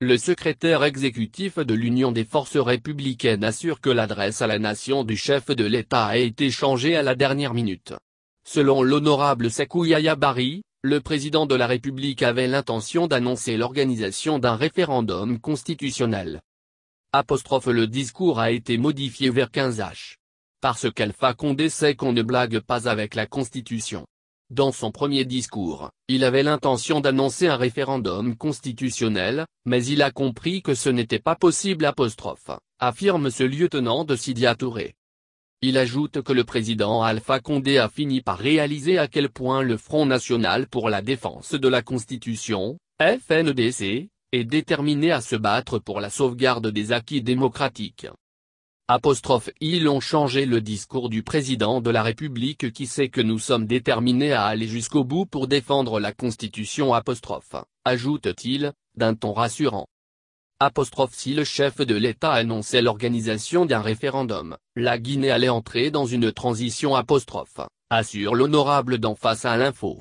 Le secrétaire exécutif de l'Union des forces républicaines assure que l'adresse à la nation du chef de l'État a été changée à la dernière minute. Selon l'honorable Sekou Yabari, le président de la République avait l'intention d'annoncer l'organisation d'un référendum constitutionnel. le discours a été modifié vers 15h. Parce qu'Alpha Condé sait qu'on ne blague pas avec la Constitution. Dans son premier discours, il avait l'intention d'annoncer un référendum constitutionnel, mais il a compris que ce n'était pas possible apostrophe, affirme ce lieutenant de Sidia Touré. Il ajoute que le président Alpha Condé a fini par réaliser à quel point le Front National pour la défense de la Constitution, FNDC, est déterminé à se battre pour la sauvegarde des acquis démocratiques. Apostrophe ils ont changé le discours du président de la République qui sait que nous sommes déterminés à aller jusqu'au bout pour défendre la Constitution apostrophe, ajoute-t-il, d'un ton rassurant. Apostrophe si le chef de l'État annonçait l'organisation d'un référendum, la Guinée allait entrer dans une transition apostrophe, assure l'honorable d'en face à l'info.